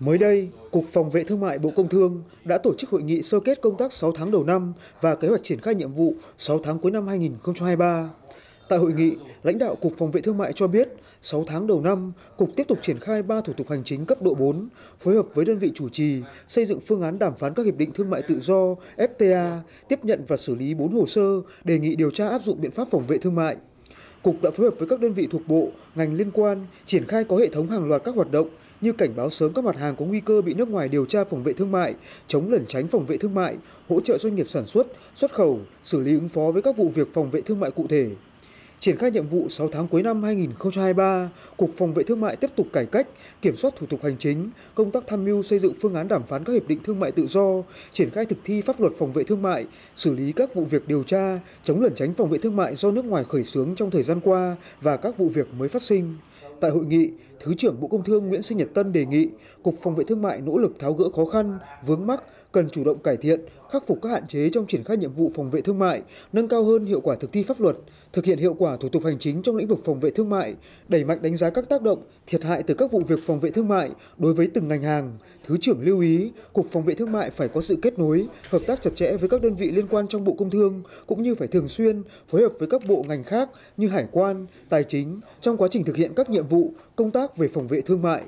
Mới đây, Cục Phòng vệ Thương mại Bộ Công Thương đã tổ chức hội nghị sơ kết công tác 6 tháng đầu năm và kế hoạch triển khai nhiệm vụ 6 tháng cuối năm 2023. Tại hội nghị, lãnh đạo Cục Phòng vệ Thương mại cho biết, 6 tháng đầu năm, Cục tiếp tục triển khai 3 thủ tục hành chính cấp độ 4, phối hợp với đơn vị chủ trì, xây dựng phương án đàm phán các hiệp định thương mại tự do, FTA, tiếp nhận và xử lý 4 hồ sơ, đề nghị điều tra áp dụng biện pháp phòng vệ thương mại. Cục đã phối hợp với các đơn vị thuộc bộ, ngành liên quan, triển khai có hệ thống hàng loạt các hoạt động, như cảnh báo sớm các mặt hàng có nguy cơ bị nước ngoài điều tra phòng vệ thương mại, chống lẩn tránh phòng vệ thương mại, hỗ trợ doanh nghiệp sản xuất, xuất khẩu, xử lý ứng phó với các vụ việc phòng vệ thương mại cụ thể. Triển khai nhiệm vụ 6 tháng cuối năm 2023, Cục Phòng vệ Thương mại tiếp tục cải cách, kiểm soát thủ tục hành chính, công tác tham mưu xây dựng phương án đàm phán các hiệp định thương mại tự do, triển khai thực thi pháp luật phòng vệ thương mại, xử lý các vụ việc điều tra, chống lẩn tránh phòng vệ thương mại do nước ngoài khởi xướng trong thời gian qua và các vụ việc mới phát sinh. Tại hội nghị, Thứ trưởng Bộ Công Thương Nguyễn Sinh Nhật Tân đề nghị Cục Phòng vệ Thương mại nỗ lực tháo gỡ khó khăn, vướng mắc cần chủ động cải thiện, khắc phục các hạn chế trong triển khai nhiệm vụ phòng vệ thương mại, nâng cao hơn hiệu quả thực thi pháp luật, thực hiện hiệu quả thủ tục hành chính trong lĩnh vực phòng vệ thương mại, đẩy mạnh đánh giá các tác động, thiệt hại từ các vụ việc phòng vệ thương mại đối với từng ngành hàng. Thứ trưởng lưu ý, Cục Phòng vệ Thương mại phải có sự kết nối, hợp tác chặt chẽ với các đơn vị liên quan trong Bộ Công Thương, cũng như phải thường xuyên phối hợp với các bộ ngành khác như hải quan, tài chính trong quá trình thực hiện các nhiệm vụ, công tác về phòng vệ thương mại.